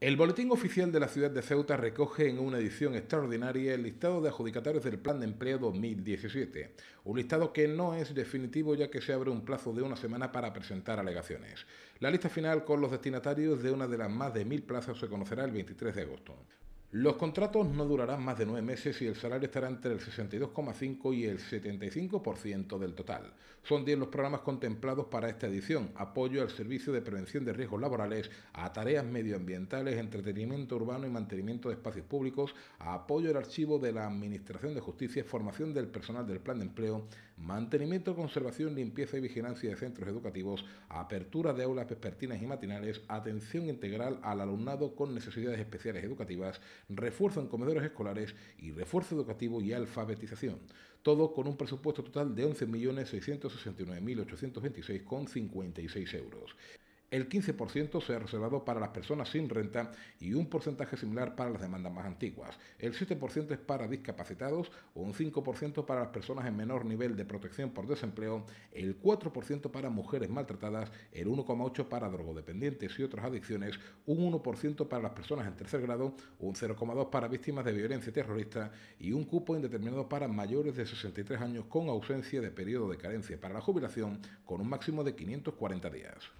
El Boletín Oficial de la Ciudad de Ceuta recoge en una edición extraordinaria el listado de adjudicatarios del Plan de Empleo 2017, un listado que no es definitivo ya que se abre un plazo de una semana para presentar alegaciones. La lista final con los destinatarios de una de las más de mil plazas se conocerá el 23 de agosto. Los contratos no durarán más de nueve meses y el salario estará entre el 62,5 y el 75% del total. Son 10 los programas contemplados para esta edición. Apoyo al servicio de prevención de riesgos laborales, a tareas medioambientales, entretenimiento urbano y mantenimiento de espacios públicos, apoyo al archivo de la Administración de Justicia, formación del personal del plan de empleo, mantenimiento, conservación, limpieza y vigilancia de centros educativos, apertura de aulas vespertinas y matinales, atención integral al alumnado con necesidades especiales educativas, refuerzo en comedores escolares y refuerzo educativo y alfabetización. Todo con un presupuesto total de 11.669.826,56 euros el 15% se ha reservado para las personas sin renta y un porcentaje similar para las demandas más antiguas. El 7% es para discapacitados, un 5% para las personas en menor nivel de protección por desempleo, el 4% para mujeres maltratadas, el 1,8% para drogodependientes y otras adicciones, un 1% para las personas en tercer grado, un 0,2% para víctimas de violencia terrorista y un cupo indeterminado para mayores de 63 años con ausencia de periodo de carencia para la jubilación con un máximo de 540 días.